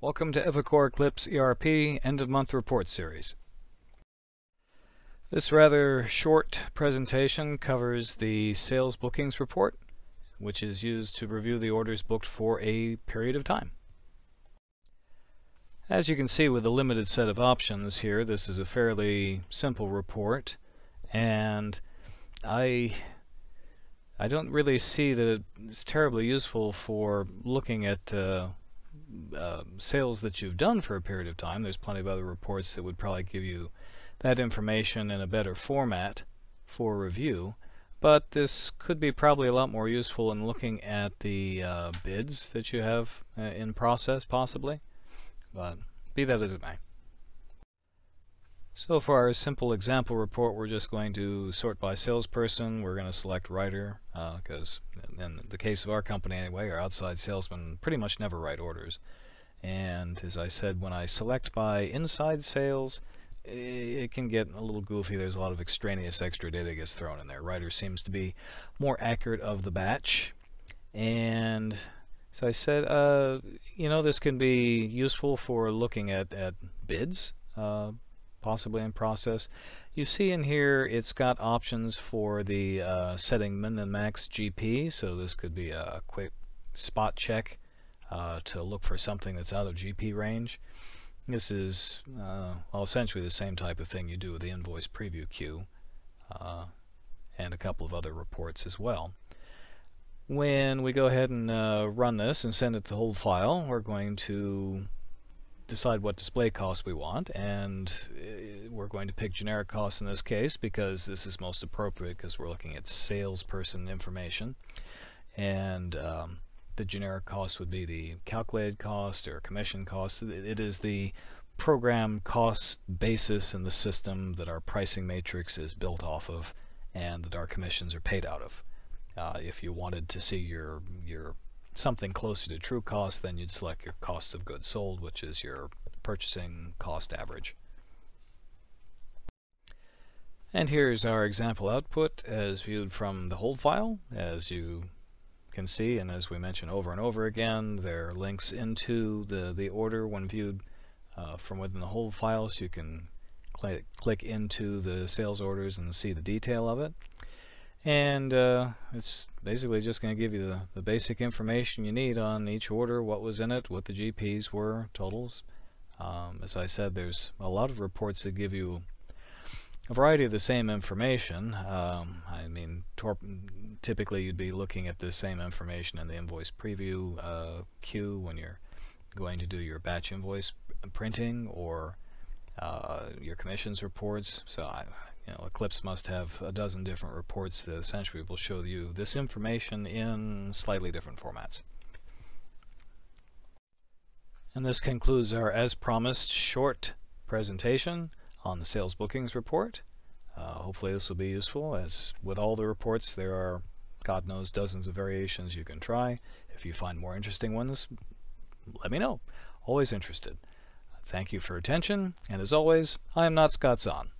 Welcome to Evercore Eclipse ERP End-of-Month Report Series. This rather short presentation covers the Sales Bookings Report, which is used to review the orders booked for a period of time. As you can see with the limited set of options here, this is a fairly simple report, and I I don't really see that it's terribly useful for looking at uh, um, sales that you've done for a period of time. There's plenty of other reports that would probably give you that information in a better format for review. But this could be probably a lot more useful in looking at the uh, bids that you have uh, in process, possibly. But be that as it may. So for our simple example report, we're just going to sort by salesperson. We're going to select writer, because uh, in the case of our company anyway, our outside salesmen pretty much never write orders. And as I said, when I select by inside sales, it can get a little goofy. There's a lot of extraneous extra data gets thrown in there. Writer seems to be more accurate of the batch. And as I said, uh, you know, this can be useful for looking at, at bids, uh, possibly in process. You see in here it's got options for the uh, setting min and max GP, so this could be a quick spot check uh, to look for something that's out of GP range. This is uh, well, essentially the same type of thing you do with the invoice preview queue uh, and a couple of other reports as well. When we go ahead and uh, run this and send it the whole file, we're going to decide what display cost we want and we're going to pick generic costs in this case because this is most appropriate because we're looking at salesperson information. And um, the generic cost would be the calculated cost or commission cost. It is the program cost basis in the system that our pricing matrix is built off of and that our commissions are paid out of. Uh, if you wanted to see your your something closer to true cost, then you'd select your cost of goods sold, which is your purchasing cost average. And here's our example output as viewed from the hold file. As you can see, and as we mention over and over again, there are links into the, the order when viewed uh, from within the hold file, so you can cl click into the sales orders and see the detail of it. And uh, it's basically just going to give you the, the basic information you need on each order, what was in it, what the GPs were, totals. Um, as I said, there's a lot of reports that give you a variety of the same information. Um, I mean, typically you'd be looking at the same information in the invoice preview uh, queue when you're going to do your batch invoice printing or uh, your commissions reports. So I, you know, Eclipse must have a dozen different reports that essentially will show you this information in slightly different formats. And this concludes our, as promised, short presentation on the sales bookings report. Uh, hopefully this will be useful as with all the reports there are God knows dozens of variations you can try. If you find more interesting ones, let me know. Always interested. Thank you for attention, and as always, I am not Scott Zahn.